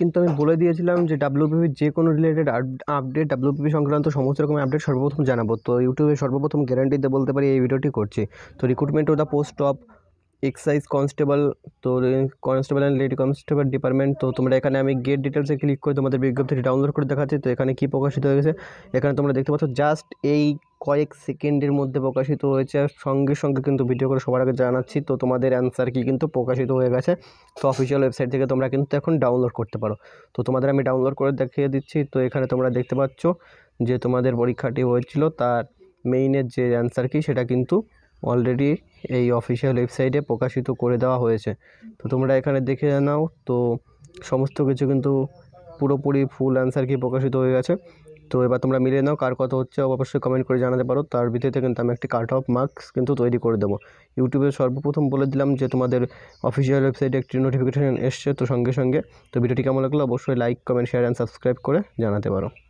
কিন্তু আমি বলে দিয়েছিলাম যে ডাব্লিউবিপির যে কোনো রিলেটেড আপডেট ডাব্লিউবিপি সংক্রান্ত সমস্ত রকম আপডেট সর্বপ্রথম জানাবো তো ইউটিউবে সর্বপ্রথম গ্যারান্টিতে বলতে পারি এই ভিডিওটি করছি তো recruitment of the post of excise constable তো constable and lady constable department তো তোমরা এখানে আমি গেট ডিটেলসে ক্লিক করে তোমাদের বিজ্ঞপ্তিটি ডাউনলোড করে দেখাচ্ছি তো এখানে কী প্রকাশিত হয়ে গেছে এখানে তোমরা দেখতে পাচ্ছ জাস্ট এই কয়েক সেকেন্ডের মধ্যে প্রকাশিত হয়েছে আর সঙ্গে সঙ্গে কিন্তু ভিডিও করে সবার আগে জানাচ্ছি তো তোমাদের অ্যান্সার কি কিন্তু প্রকাশিত হয়ে গেছে তো অফিসিয়াল ওয়েবসাইট থেকে তোমরা কিন্তু এখন ডাউনলোড করতে পারো তো তোমাদের আমি ডাউনলোড করে দেখিয়ে দিচ্ছি তো এখানে তোমরা দেখতে পাচ্ছ যে তোমাদের পরীক্ষাটি হয়েছিল তার মেইনের যে অ্যান্সার কি সেটা কিন্তু অলরেডি এই অফিসিয়াল ওয়েবসাইটে প্রকাশিত করে দেওয়া হয়েছে তো তোমরা এখানে দেখে নাও তো সমস্ত কিছু কিন্তু পুরোপুরি ফুল অ্যান্সার কি প্রকাশিত হয়ে গেছে তো এবার তোমরা মিলিয়ে নাও কার কত হচ্ছে অবশ্যই কমেন্ট করে জানাতে পারো তার ভিত্তিতে কিন্তু আমি একটি কাট অফ মার্কস কিন্তু তৈরি করে দেবো ইউটিউবে সর্বপ্রথম বলে দিলাম যে তোমাদের অফিসিয়াল ওয়েবসাইটে একটি নোটিফিকেশান এসছে তো সঙ্গে সঙ্গে তো ভিডিওটি কেমন লাগলো অবশ্যই like comment share and subscribe করে জানাতে পারো